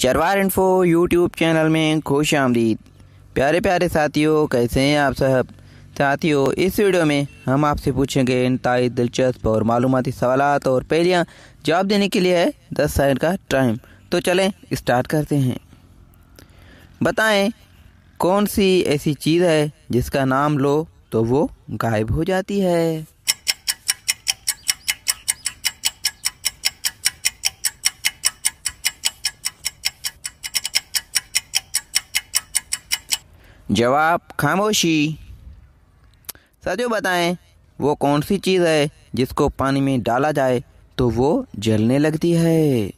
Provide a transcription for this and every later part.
जरवार info YouTube channel में खुश आमदीद प्यारे प्यारे साथियों कैसे हैं आप साहब साथियों इस वीडियो में हम आपसे पूछेंगे इंतई दिलचस्प और मालूमती सवाल और पहलियाँ जवाब देने के लिए है दस सेकंड का टाइम तो चलें स्टार्ट करते हैं बताएं कौन सी ऐसी चीज़ है जिसका नाम लो तो वो गायब हो जाती है जवाब खामोशी साथियों बताएं वो कौन सी चीज़ है जिसको पानी में डाला जाए तो वो जलने लगती है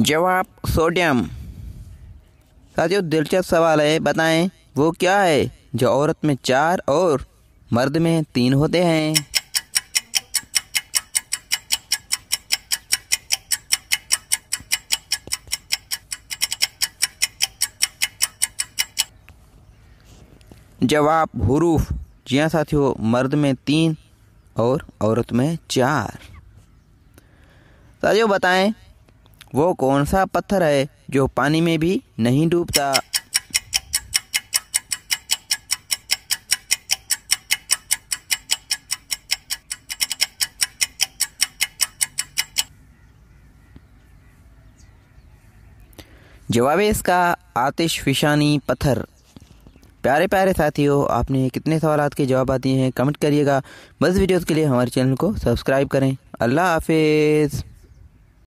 जवाब सोडियम साथियों दिलचस्प सवाल है बताएं वो क्या है जो औरत में चार और मर्द में तीन होते हैं जवाब हरूफ जी हाँ साथियों मर्द में तीन और औरत में चार साथियों बताएं वो कौन सा पत्थर है जो पानी में भी नहीं डूबता जवाब इसका आतिश फिशानी पत्थर प्यारे प्यारे साथियों आपने कितने सवाल के जवाब दिए हैं कमेंट करिएगा बस वीडियोस के लिए हमारे चैनल को सब्सक्राइब करें अल्लाह हाफिज़